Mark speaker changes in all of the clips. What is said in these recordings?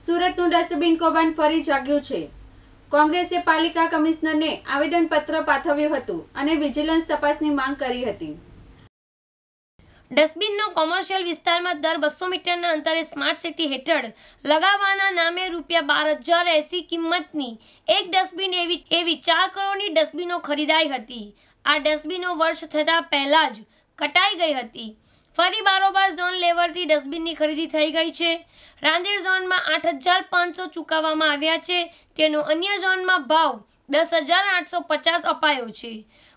Speaker 1: સુરતનું ડસ્ટબિન કૌભાંડ ફરી જાગ્યું છે કોંગ્રેસે પાલિકા કમિશનરને આવેદનપત્ર પાઠવ્યું હતું અને વિજિલન્સ તપાસની માંગ કરી હતી ડસ્ટબિનનો
Speaker 2: કોમર્શિયલ વિસ્તારમાં દર બસો મીટરના અંતરે સ્માર્ટ સિટી હેઠળ લગાવવાના નામે રૂપિયા બાર હજાર એસી કિંમતની એક ડસ્ટબિન એવી એવી ચાર કરોડની ડસ્ટબિનો ખરીદાઈ હતી આ ડસ્ટબિનો વર્ષ થતાં પહેલાં જ કટાઈ ગઈ હતી ફરી બારોબાર ઝોન લેવલથી ડસ્ટબિનની ખરીદી થઈ ગઈ છે રાંદેર ઝોનમાં આઠ હજાર પાંચસો ચૂકવવામાં આવ્યા છે તેનો અન્ય ઝોનમાં ભાવ દસ હજાર આઠસો પચાસ અપાયો છે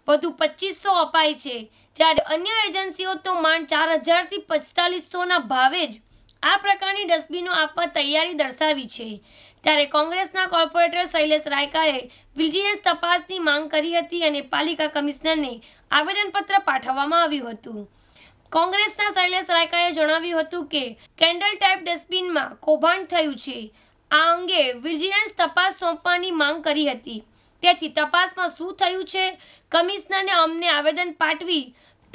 Speaker 2: વધુ પચીસો અપાય છે જ્યારે અન્ય એજન્સીઓ તો માંડ ચાર હજારથી પિસ્તાલીસોના ભાવે જ આ પ્રકારની ડસ્ટબિનો આપવા તૈયારી દર્શાવી છે ત્યારે કોંગ્રેસના કોર્પોરેટર શૈલેષ રાયકાએ વિજિલન્સ તપાસની માંગ કરી હતી અને પાલિકા કમિશનરને આવેદનપત્ર પાઠવવામાં આવ્યું હતું કોંગ્રેસના શૈલેષ રાયકાએ જણાવ્યું હતું કે કેન્ડલ ટાઈપ ડસ્ટબિનમાં કૌભાંડ થયું છે આ અંગે વિજિલન્સ તપાસ સોંપવાની માંગ કરી હતી તેથી તપાસમાં શું થયું છે કમિશનરને અમને આવેદન પાઠવી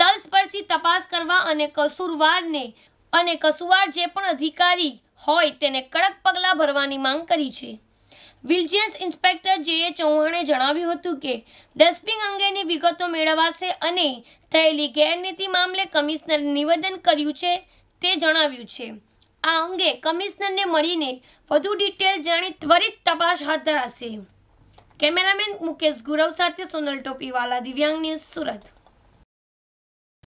Speaker 2: તલસ્પર્શી તપાસ કરવા અને કસૂરવારને અને કસુવાર જે પણ અધિકારી હોય તેને કડક પગલાં ભરવાની માંગ કરી છે વિજિલન્સ ઇન્સ્પેક્ટર જેએ ચૌહાણે જણાવ્યું હતું કે ડસ્ટબિન અંગેની વિગતો મેળવાશે અને થયેલી ગેરનીતિ મામલે કમિશનર નિવેદન કર્યું છે તે જણાવ્યું છે આ અંગે કમિશનરને મળીને વધુ ડિટેલ જાણી ત્વરિત તપાસ હાથ ધરાશે કેમેરામેન મુકેશ ગુરવ સાથે સોનલ ટોપીવાલા દિવ્યાંગ ન્યૂઝ સુરત